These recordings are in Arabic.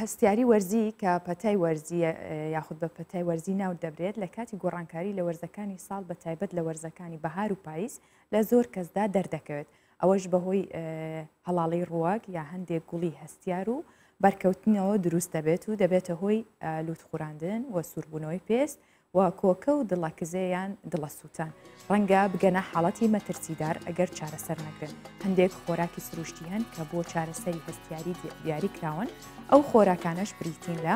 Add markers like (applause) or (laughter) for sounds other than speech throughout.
هەستیاری وەرزی کە پەتای وەرزی یاخود بە پەتای وەرزی ناو دەبرێت لە کاتی گۆڕانکاری لە وەرزەکانی ساڵ بە تایبەت لە وەرزەکانی بەهار و پاییس لە زۆر کەسدا دەردەکەوێت ئەوەش بەهۆی هەڵاڵی ڕواک یا هەندێک گوڵی هەستیار و بەرکەوتنەوە دروست دەبێت و دەبێتە هۆی لووت خوراندن وە سووربوونەوەی پێست و کۆکە و دڵەکزەیان دڵە سووتان ڕەنگە بگەنە حاڵەتی مەترسیدار ئەگەر چارەسەر نەگرن هەندێک خۆراکی سروشتی هەن کە بۆ چارەسەری هەستیاری دیاری کراون ئەو خۆراکانەش بریتین لە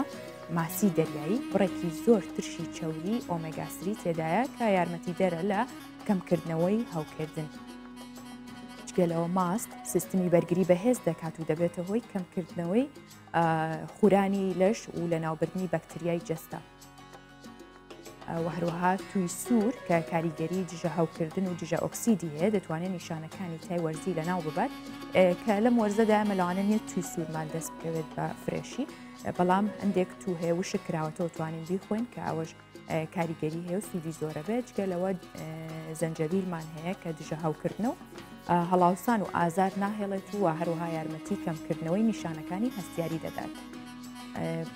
ماسی دەریایی بڕێکی زۆر ترشی چەوری ئۆمەگاسری تێدایە کە یارمەتی دەرە لە کەمکردنەوەی هەوکردن. گەلەوە ماست سیستمی بەرگری بەهێز دەکات و دەبێتە هۆی کەمکردنەوەی خورانی لەش و لە ناوبردنی بەکتریای جەستە. وهروەها توی سوور کە کاریگەری دژە هەوکردن و دژە ئۆکسیدی هەیە دەتوانێت نیشانەکانی تای وەرزی لەناو ببات کە لەم وەرزەدا مەلاانە نیە توی سوورمان دەست بکەوێت بە فرێشی بەڵام هەندێک تو هەیە وش کراوەتەوە توانین بیخۆین کە ئەوەش کاریگەری هەیە و سوودی زۆرە بێت گەلەوە زەنجەبیرمان هەیە کە دژە هاوکردن و هەڵاوسان و ئازار ناهێڵێت و هەروها یارمەتی کەمکردنەوەی نیشانەکانی هەستیاری دەدات.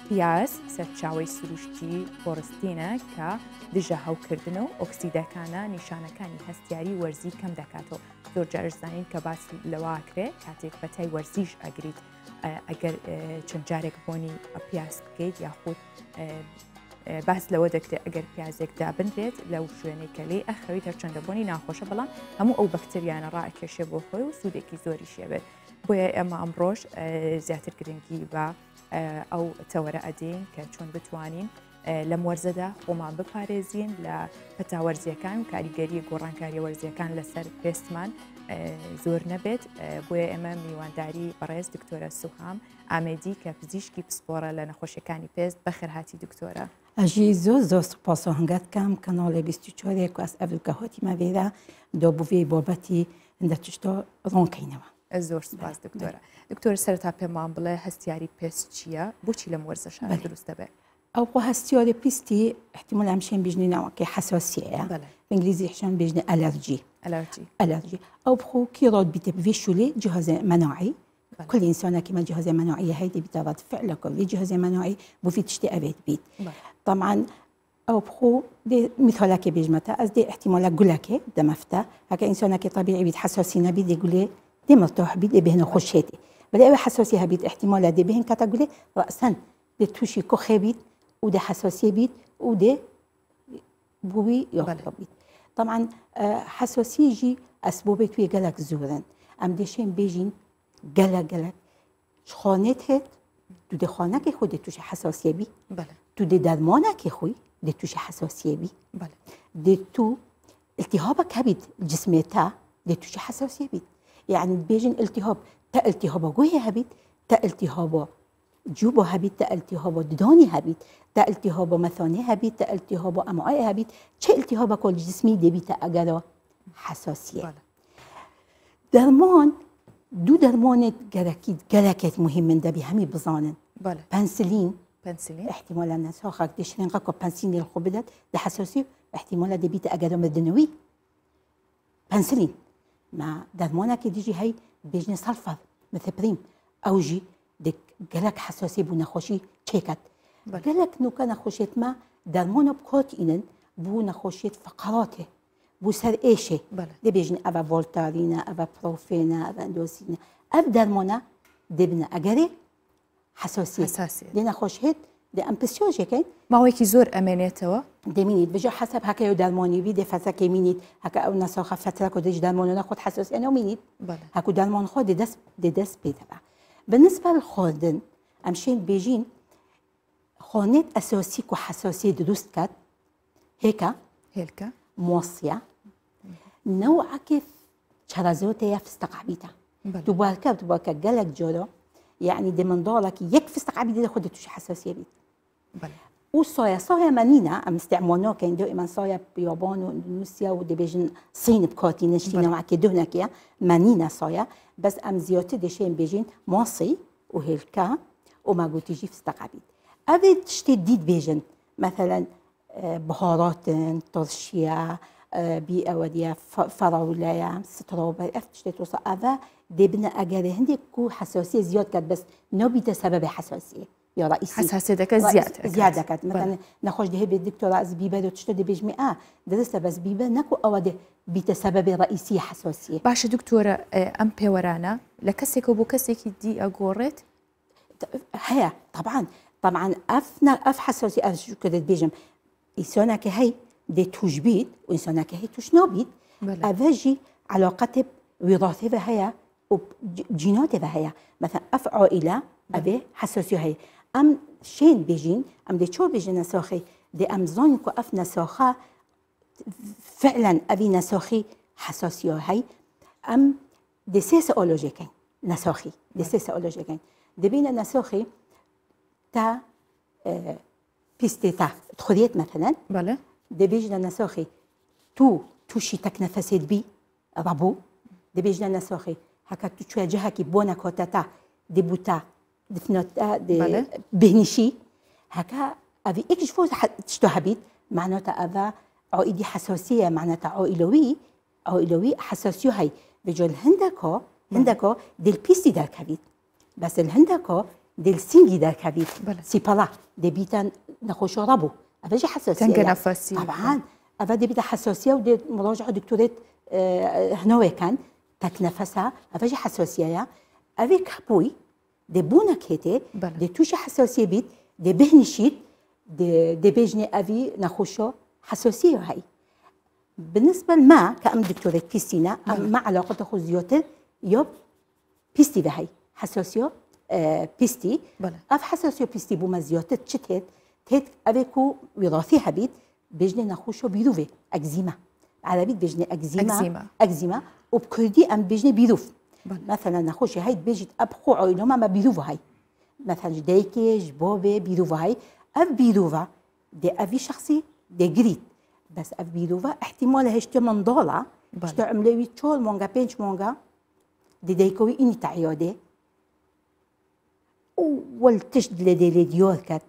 پیاس سەرچاوی سروشتی پۆڕستینە کە دژە هەوکردن و ئۆکسیدەکانە نیشانەکانی هەستیاری وەرزی کەم دەکاتەوە زۆر جارزانین کە باس لەواکرێ کاتێک بەتای وەرزیش ئەگریت ئەگەر چەند جارێک بۆنی پیاس بکەیت یاخود باس لەوە دەکرێت ئەگەر پیازێک دابنرێت لەو شوێنەی کەلی ئەخەوی هەرچەندە بۆنی ناخۆشە بەڵام هەموو ئەو بەکتریانە ڕائکێشێ بۆ خۆی و سوودێکی زۆری شێبێت. بۆیە ئێمە ئەمڕۆژ زیاتر گرنگی بە ئەو تەوەرە ئەدین کە چۆن بتوانین لە مۆرزەدا خۆمان بپارێزین لە پەتاوەرزیەکان و کاریگەری گۆڕانکاری وەرزیەکان لەسەر پێستمان زۆر نەبێت بۆیە ئێمە میوانداری بەڕێز دکتۆرە سوهام ئامێدی کە پزیشکی پسپۆرە لە نەخۆشیەکانی پێست بە خەرهاتی دکتۆرە. ئەژی زۆر زۆر سپاس و هەنگەتکەم کەناڵی بیستچۆرێک و ئەس ئەڤکە هۆتیمە وێرە دۆبووی بۆبەتی دەتشتۆ ڕۆنکەینەوە. زۆر سپاس دکتۆرە دکتۆر سەرتا پێمان بڵێ هەستیاری پێست چییە بۆچی لەم وەرزەش دروست دەبێت ئەو خۆ هەستیۆری پیستی احتیممەلا ئەمشێن بژنینەوەکەی حسۆسیەیە ئنگلیزیشان بژنە ئەلەرجی ئەلەرجی ئەو بخۆ کیڕۆت بیتبوی شولی جهازە مناعی كل إنسان كما جهاز مناعي هيدي بتضاد كل جهاز مناعي بفيد شتي أبيت بيت طبعا او بخو دي مثالك بيجمتا از دي احتمالك قلك دمفتا هكا انسانك طبيعي بيتحسسين بيدي قولي دي مطروح بيد بهن خشيتي بلا أوي حساسية بيد احتمال دي بهن كتقولي رأسا دي توشي كخي بيد وده حساسية بيد وده بوي يخرب بيد طبعا حساسية جي أسبابي توي قلق زورن أم ديشين بيجين قلق قلق شخانت هت دوده خانه که خود توش حساسیه بی بله دوده درمانه که خوی ده توش حساسیه بی ده تو التهاب كبد جسمتها ده توش حساسية بيت يعني بيجن التهاب تا التهاب جوه هبيت تا التهاب جوبه هبيت تا التهاب ددانی هبيت تا التهاب مثانه هبيت تا التهاب امعاء هبيت چه التهاب کل جسمی دبی تا اگر حساسیه درمان دو درمان گرکید گرکت مهم من دبی همی بزانن بله پنسلین بنسلين احتمالا نسخك دشرين غاكو بنسلين الخبدات ده حساسي احتمالا دبيت اجدام مدنوي بنسلين ما دادمونا كي تجي هاي بيجني سلفر مثل بريم اوجي ديك قالك حساسي بونا خوشي تشيكات قالك نو كان خوشيت ما دادمونا بروتينن بونا خوشيت فقراته بو سر ايشي دي بيجني ابا فولتارينا ابا بروفينا ابا اندوسينا اب دادمونا دبنا اجري حساسي حساسي دينا خوشيت ما هو كي زور زۆر دي مينيت بژە حسب هەکەی و دامۆنیوی دێفەزەکەی مینیت هەکە ئەو نەسەخە فترەکە دەژ دامۆنە خۆت حسوس ئەنە مینیت هەکو دامۆن دي دەست بي تبع بالنسبة للخوردن ئەمشین بێژین خۆنێت ئەسۆسی و حسۆسی دروست کات هێکە هێلکە موسیە نەوعکێ چرەزۆتەیە فستەقابیتە دووبارکە يعني دووبکە گەلک جۆرۆ یعنی دمندۆڵێکی یەک فستەقابی دەخۆ دە شي حساسيه بیت بله او سویا سویا منینا ام استعمونا كان دائما سویا بيابان ونوسيا ودبيجن صين بكاتي نشتينا مع كدهنا كيا منينا سویا بس ام زيوت دشين بيجين ماصي وهلكا وما قلت جيف استقبيت افي تشتي ديد بيجن مثلا آه، بهارات ترشيا آه، بيئه وديا فراوله ستروبر اف تشتي توصى افا دبنا اجاري هندي كو حساسيه زياد كات بس نوبي سبب حساسيه یا رئیسی حساسیت که زیاد زیاد کرد مثلا نخوش ده به دکتر از بیبه دو تشت ده آه. بجمع درست بس بیبه آه. نکو آواده بیت سبب رئیسی حساسیه باشه دکتر آه، ام پیورانا لکسی که بو کسی دی هيا طبعا طبعا افنا اف حساسية اف كدت بيجم انسانك هي دي توجبيد وانسانك هي تشنابيد افاجي علاقة وراثة هيا وجينات هيا مثلا اف عائلة ابي حساسية هي ئەم شێن بێژین ئەم دێ چۆ بێژێنە سۆخی دێ ئەم زۆنی و ئەف نەسۆخە فعلەن ئەوی نەسۆخی حسۆسیۆهی ئەم دسێسە ئۆلۆژیەکەین نەسۆخی دسێسە ئۆلۆژیەکەین دەبینە نەسۆخی تا اه، تا تخذيت مثلا بله دبيج لنا ساخي تو توشي تك نفسيد بي ربو دبيج لنا ساخي هكا تشوي جهكي بونا كوتاتا بوتا دفنوتا دي آه، بهنشي هكا أبي ايش فوز تشتو حبيت معناتها أبا عائدي حساسية معناتها عائلوي عائلوي حساسيو هاي بجول هندكو هندكو دل بيستي دا كبيت بس الهندكو ديل سينجي دا كبيت سيبالا دي بيتان نخوشو ربو أبا جي حساسية تنك يعني. نفسية طبعا أبا دي بيتا حساسية ودي مراجعة دكتوريت آه، هنوي كان تتنفسها أبا جي حساسية أبي كابوي دي بونك هيته دي توش حساسيه بيت دي بهني شيت دي ده بيجني أبي نخوشو حساسيه هاي بالنسبه لما كأم دكتوره كريستينا ما علاقه خزيوتن يوب بيستي بهاي حساسيه آه، بيستي بلا. اف حساسيه بيستي بوما زيوت تشتت تهت ابيكو وراثي هبيت بيجني نخوشو بيدوفي اكزيما عربيت بيجني اكزيما اكزيما, أكزيما وبكردي ام بيجني بيدوف مثلا خوشي هاي بيجت اب خوعو ما بيدوفا هاي مثلا ديكيش بوبي بيدوفا هاي اف بيروفا دي افي شخصي دي جريت بس اف بيروفا احتمال هشت من دولا شتو عملوي تشول مونغا بينش مونغا دي ديكوي اني تعيودي والتشد لدي لديور كات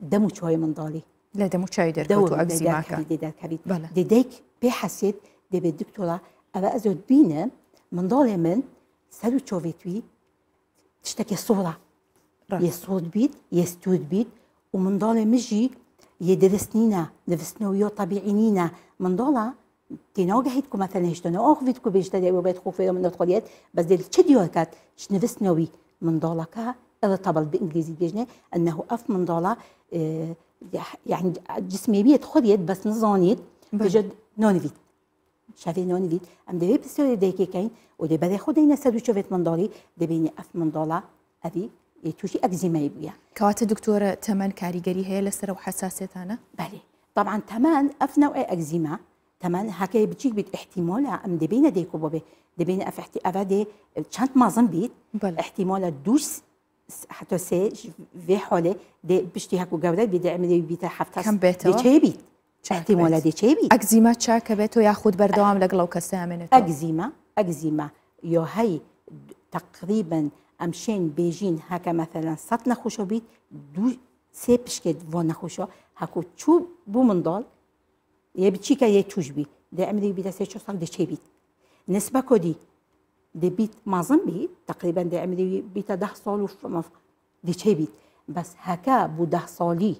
دمو شوي من دولي لا دمو شوي دير دو اكزي معك دي داك حبيب دي ديك بحسيت دي بالدكتورة أبا أزود بينا من دولي من سالو تشوفيت وي تشتك الصورة يا صوت بيت يا ستود بيت ومن دولا مجي يا درسنينا درسنو يو طبيعينينا من دولا نوجه هيتكو مثلا هشتنا اوخ فيتكو بيشتدي وبيت خوفي من الخليات بس ديل تشديو هكات شنفسنوي من دولا كا الا بالانجليزي بانجليزي انه اف من دولا يعني جسمي بيت خليت بس نزونيت بجد نون فيت شافين هون فيت ام دي بيستو دي كي كاين ودي بدا خدي نسدو شوفيت مندوري دي بيني اف مندولا ابي توشي اكزيما يبويا كوات دكتوره تمن كاريغري هي لسر وحساسيت انا بلي طبعا تمن اف نوع اكزيما تمن هكا بتشي بيت احتمالا ام دي بينا دي كوبوبي دي بينا اف احتي افا دي تشانت مازن بيت بلي دوس حتى سي في حولي دي بشتي هكو قاوله بيدي عملي بيتا حفتاس كم بيتا بيتا چاتی مۆلەدی چێبی ئەگزیمە چاکە بێت و یاخود بەردەوام لەگەڵ کەسە منێت ئەگزیمە ئەگزیمە یۆهەی تقریبن ئەم شێن بێژین هەکە مەفەلەن سەد نەخۆشە بیت دوو سێ پشکێت بۆ نەخۆشە هەکو چوو بوو منداڵ یە که یه توش بی دە ئەمری چه سێ چ ساڵ دەچێ بیت نسبە کۆدی دەبیت مازم بی تقریبن دە ئەمری بیتە ده ساڵ و دەچێ بیت بس هکا بو ده ساڵی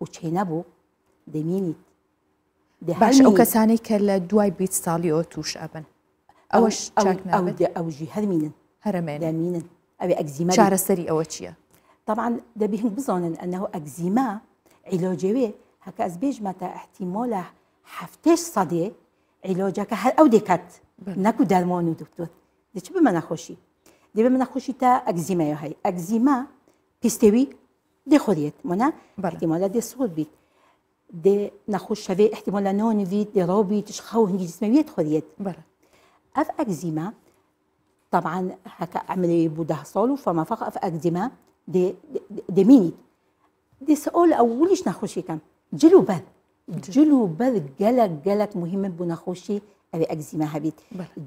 و چێ نەبوو دەمێنیت باش ئەو کەسانەی کە لە دوای بیت ساڵیەوە تووش ئەبن هرمين هرمين هەرمینن هەرمێنمینن اكزيما شعر چارەسەری او چییە؟ طبعا دەبیهن بزانن ئەنەوە ئەگزیما عیلۆجێوێ هەکە ئەس بێژمەتە ئەحتیمۆلە هەفتێش سەدێ عیلۆجەکە هەر ئەو دێکات نكو دەرمۆن دكتور دي دەچ بمە نەخۆشی دي من نەخۆشی تا هاي اكزيما ئەگزیما دي خوريت منە بەرتیمۆلە دي سوود بيت دي ناخد شوي احتمال نون في دي روبي تشخو هنجي جسموية خذيت برا اف اكزيما طبعا هكا عملي بوده صولو فما فقط اف اكزيما دي دي ميني دي سؤال اوليش ناخوشي كم جلو بذ جلو بذ جلك جلك مهمة بنخوشي ابي اكزيما هبيت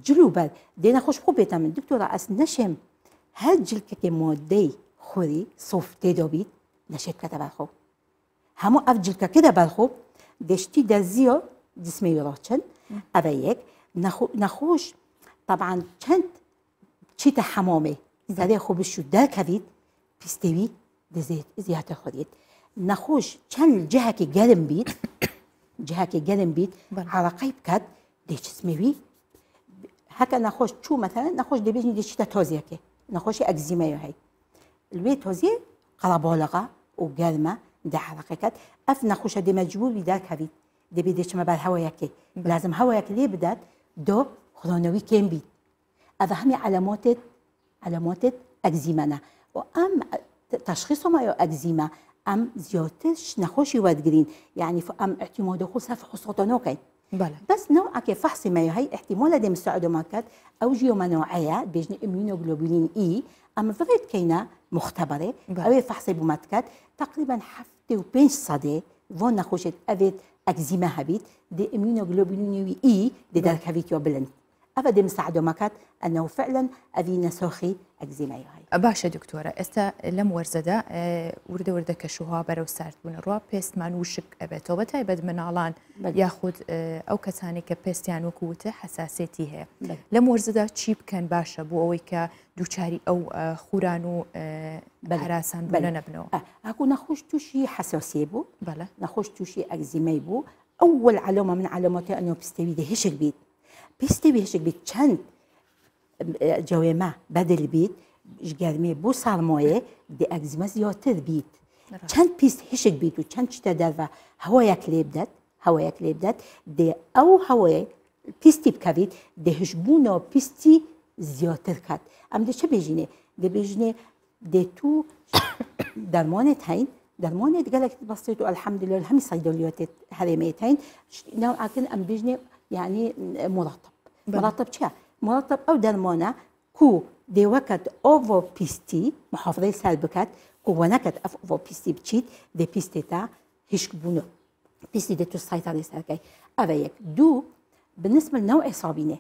جلو بذ دي ناخوش قبيتا من دكتورة اس نشم هاد جلكك مودي خوري صوف تدوبيت نشيت كتبه خو همو اف جلکا که ده برخو دشتی دزیو جسمی ابيك اوه نخوش طبعا چند چی تا حمامه خو بشو دا در بيستوي دزيت زياده خديت نخوش چند جهه که بيت بید جهه بيت على قيب عرقی دي جسمي اسموی هكا نخوش شو مثلا نخوش دي بيجني دي شتا توزيكي نخوش اكزيما هي الوي توزي قرابولغا وقالمة ده دا حرەقەکەت ئەف نەخوشە دێمەجبور بیدار هەویت دەبێت دێچمە بار هەوایەکێ لازم هەوایەک ليه بدات دۆ خۆنەوەی کێم بیت ئەە هەمی علەمۆتت علەمۆتت ئەگزیمەە و اكزيما ام زيوتش ئەم زیاتش نەخۆشی وەدگرین یعنی يعني ئەم احتیمۆ دەخۆ سەف حوسۆتەنۆکەین بلى. بس نوع أكي فحص ما يو هاي احتمال لدي مستعدو ماكات أو جيو ما نوعيه بيجن إميونوغلوبولين إي e. ام فغيت كينا مختبرة أو فحصي بماتكات تقريبا حف صده، و نخوشت اوید اگزیمه هبید دی امینوگلوبینونوی ای دی درک یا بلند ابدا مساعده مكات انه فعلا اوی نسۆخی ئەگزیمای باشە دكتورة ئێستا لم ورزدا ورد وردەکە كشوها بەرەو سارد من الروا بيست وشک ئەبێتەوە بەتایبەت مناڵان یاخود ئەو کەسانی کە پێستیان وەکووتە حساسێتی لم ورزدا تشيب كان باشا باشە بۆ ئەوەی کە دووچاری ئەو خوران و بەراسان بەە نەبنەوە ئاکو نەخۆش تووشی حساسێ بوو بەە نخوش توشي أكزيما بو أول علامة من علاماتي أنه بستويده هشك بيت پستی بهشک بیت چند جوێمە بدل بیت گەرمێ بو ساڵمۆیە دی ئەگزمە زیاتر بیت چند پیست هشک بیت و چەند شتە دەرە هەوەیەک لێ بدەت هەوەیەک دی او دێ ئەو هەوەیە بیت بکەویت دهشبوونەوە پیستی زیاتر کات ام دە چە بێژینێ دەبێژنێ دێ تو (coughs) دەرمانێت هەین دەرمانێت گەلێک بەستێت و ئەلحەمدلل هەمی سەیدۆلیۆتێت هەرێمێت هەین ناو ئاکن ام بژنێ يعني مرطب مرطب چه؟ مرطب او درمونا كو دي وكت اوفو بيستي محافظة سربكت كو ونكت اوفو بيستي بچيت دي بيستي تا هشك بونو بيستي دي تو سيطاني سركي او يك دو بالنسبة لنوع صابيني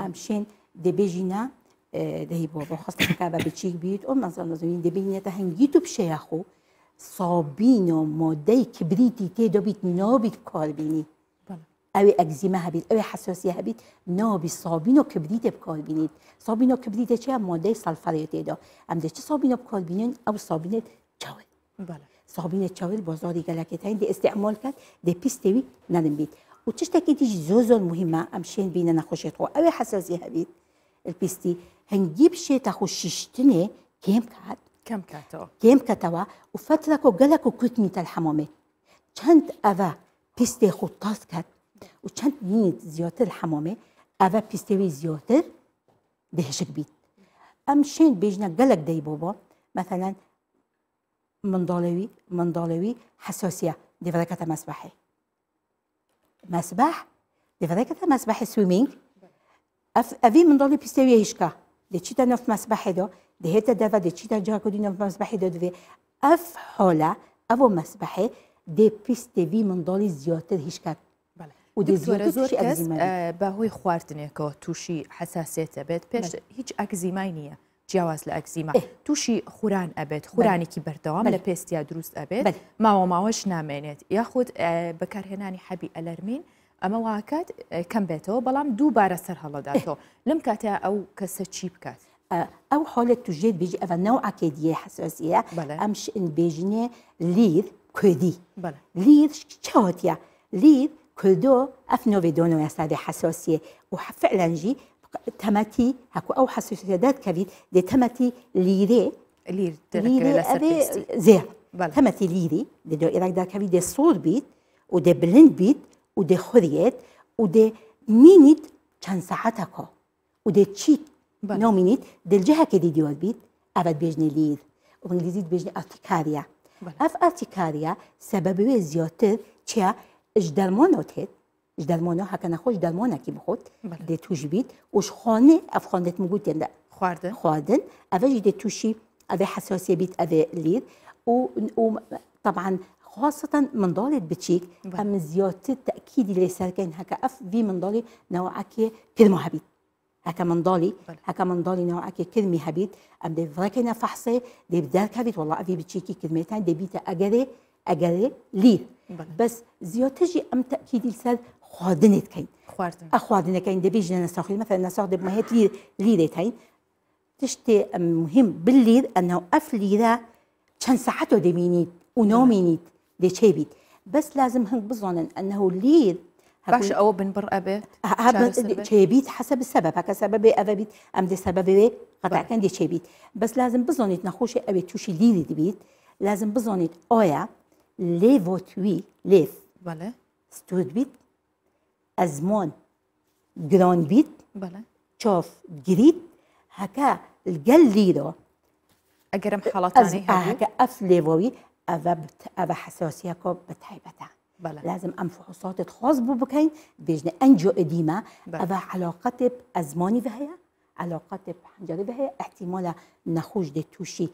امشين دي بيجينا دي بو بو خاصة كابا بيتشيك بيت او منظر نظرين دي بيجينا تهنجيتو بشيخو صابينو مادة كبريتي تي دو بيت نو بيت كاربيني ئەوێ ئەگزیمە هەبیت ئەوێ حسۆسی هەبیت نەوە بی سابین و کبدیتێ بکاربینیت سابین و ماده چیە مادەی سەلفەرێت تێدا ئەم دەچ سابین و او ئەو چاول بله سابینە چاول بازاری گەلەکەتین دە استعمال کرد دە پیستێوی نەنم بیت و چش دیش زۆ زۆر مهمە ئەم شێن بینە نەخۆشێتەوە ئەوێ حسۆسی هەبیت الپیستی هەنگی بشێت تاخۆ شیشتنێ کێم کات کەم کاتەوە کێم کەتەوە و فترەک و گەلک و کوتنی تەلحەمامێ چەند ئەوە پیستێ خۆ تاس کرد و چند نیت زیادتر حمامه اوه پیستوی زیادتر دهشک بید ام شین بیجنه گلک دی بابا مثلا مندالوی مندالوی حساسیه دي فركه مسبحي مسبح دي فركه مسبح سویمینگ اف مندالوی پیستوی هشکا هيشكا چی تا نف مسبحه دا دو هیتا هيتا دافا چی تا جا کدی نف مسبحي دو دي اف حالا افو مسبحه دي پیستوی مندالی زیادتر هشکا وزۆرە زۆر بەهۆی خواردنێکەوە تووشی حساسێتە بێت پێش هیچ ئەگزیمای نییە جیاواز لە ئەگزیما تووشی خوران ئەبێت خورانێکی بەردەوام لە پێستیا دروست ئەبێت ماوە ماوەش نامێنێت یاخود بەکارهێنانی حەبی ئەلەرمین ئەمە واکات کەم بێتەوە بەڵام دووبارە سەر هەڵەداتەوە لەم کاتەیە ئەو کەسە چی بکات. ئەو حولك توجد بيجي أفا نوع أكيدية حساسية بلا. أمش إن بيجني ليذ كودي بلا. ليذ شوتيا ليذ کردو ئەف نوێدۆنەوە ئێستادی حەسۆسیە و حەفعلەنجی تەمەتی هەکو ئەو حەسوسیدات کەویت دێ تەمەتی لیرێ ليري تەمەتی لیری دێ ليري دي دێ سوور بیت و دێ بلند بیت و دێ خوریێت و دێ مینیت چەند سەحەتەکۆ و دێ چیت نو مینیت دلجهەکە دی دیوە بیت ئەبەت بێژنی لیر و ئەنگلیزیت بێژنی ئەرتیکاریە ئەف ئەرتیکاریە سەبەبوێ زیاتر چیا جدالمونا وتهت جدالمونا حكا نخوش جدالمونا كي بخوت دي بيت وش خانة أفخانة موجود يندا خواردن خواردن أفاجي دي توشي أفي حساسية بيت أفي ليد وطبعا خاصة من ضالة بتشيك أم زيادة تأكيد اللي ساركين هكا أف في من ضالة نوعك كلمة هبيت هكا من ضالي هكا من ضالي نوعك كلمة هبيت أم دي فراكينا فحصي دي بدارك كابيت والله أفي بتشيكي كلمتين دي بيتا أجري أجري ليه بەس زیاتەژی ئەم تاکیدی سەر خواردنێت کەین مثلا دەبێژە نەساخی مەفە نەساخ لي لیرێتین تشتي مهم بالليل أنه أفليرا كان ساعته دمينيت ونومينيت دي تشيبيت بس لازم هنك بظنن أنه الليل باش أو بنبر أبيت تشيبيت حسب السبب هكا سبب أبيت أم دي سببي قطع كان دي تشيبيت بس لازم بظنيت نخوشي أبيت توشي ليلي دبيت لازم بظنيت أويا لي Levotui, Lev. بله بيت أزمون بيت بله شوف جريت هكا الجليدو أجرم حلطاني هكا أف ليفوي أبا بت أبا حساسيكو بتحيبتا بله لازم أنفع صوتي خاص بكين بيجنا أنجو قديمة أبا علاقتي بأزماني بهيا علاقتي بحنجري بهيا احتمالها نخوج دي توشي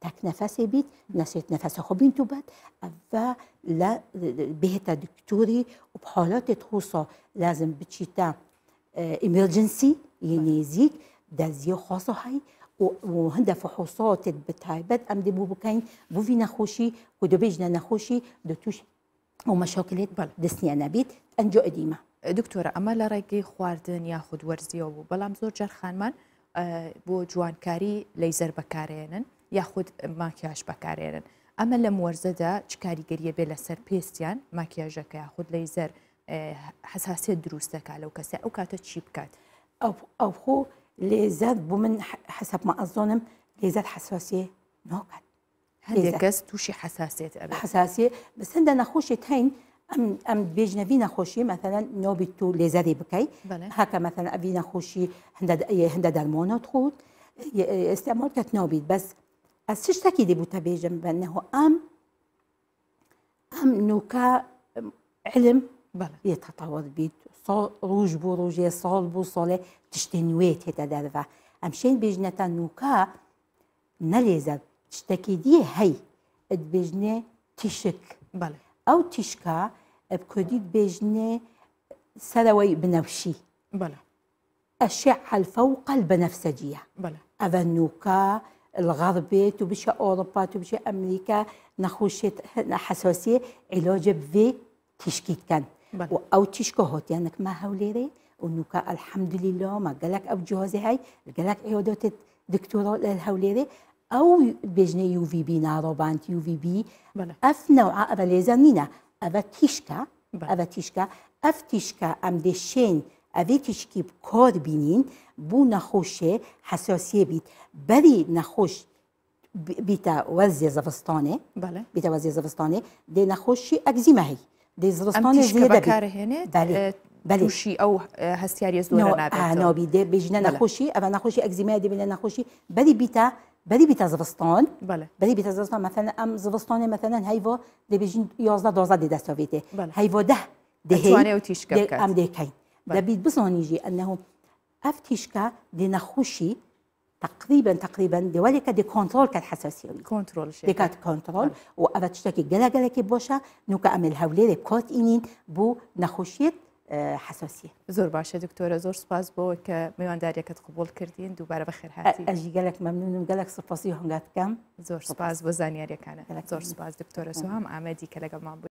tak نفسي بيت نسيت نفسه خوبين توبت و لا بيتا دكتوري وبحالات تخوصة لازم بتشيتا امرجنسي آه، يعني ينيزيك دازيو خاصة هاي وهندا فحوصات بتهاي بد ام دي بوبكين بوفي نخوشي ودو بيجنا نخوشي دوتوش ومشاكلات دسنيانا بيت انجو قديمة دكتورة اما لرايكي خواردن ياخد ورزيو بلام زور جرخان من آه، بو جوانكاري ليزر بكارينن یاخود ماکیاژ بەکارێنن ئەمە لەم وەرزەدا چ کاریگەریە بێ لەسەر پێستیان ماکیاژەکە یاخود لەیزەر اه، حساسیت دروست او لەو کەسە ئەو کاتە چی بکات ئەو خۆ لێزات بۆ من حسب مەزۆنم لێزات حساسیە نۆکات هەندێک کەس تووشی حساسیت حساسیە بە سندە نەخۆشیت هەین ئەم بێژنەوی نەخۆشی مەثلەن نۆبی تو لێزاری بکەیت هەکە مەثلەن ئەوی نەخۆشی هەندە هەندە دەرمۆنەت خۆت ئێستا مۆکەت نۆبییت بەس ئەس چ شتێکی دەبووتە بێژم هو ام ام نوکا علم يتطور بيت صال روج بو روجي سال بو صالة تشتنويت هتا دارفا أمشين بيجنة نوكا نليزا تشتكي دي هي بيجنة تشك بله. أو تشكا بكوديت بيجنة سروي بنفشی بله. أشعة الفوق البنفسجية بله. أفنوكا الغربي تبشى أوروبا تبشى أمريكا نخوشت حساسية علاج في تشكيت كان أو تشكو هوت يعني ما هوليري ونوكا الحمد لله ما قالك أو جهازي هاي قالك عيادات دكتورة للهوليري او بجني يو في بي نارو بانت يو في بي اف نوع ابا ليزانينا ابا تشكا ابا تشكا اف تشكا ام دشين اوی کشکی کار بینین بو نخوشه حساسیه بیت بری نخوش بیتا وزی زفستانه بله بیتا وزی زفستانه دی نخوشی اگزیمه هی دی زفستانه زیده بیت بله بله توشی او هستیاری زوره نابیت آه نابیده بجنه بله. نخوشی او نخوشی اگزیمه دی بجنه نخوشی بری بیتا بدی بیت زوستان بله بدی بیت زوستان مثلا ام زوستان مثلا هیوا دی بجین یازده 12 دی دستاویته بله. هیوا ده ده توانه و تیشکب کرد ام ده کین دەبیت طيب. انه ئەنه ئەفتیشکە دێنەخوشی تقريبا تقريبا دولك دي كنترول كان حساسيه كنترول شيء كات كنترول طيب. وابد جلا جلا كي بوشا نوكا امل هولي بروت انين بو نخوشيت آه، حساسيه زور باشا دكتوره زور سباز بو ك ميوان داريا كت قبول كردين دوباره بخير هاتي اجي قالك ممنون جالك سپاسي هنگات كم زور سباز بو زانياريا كان زور سباز دكتوره سهام عمدي معبود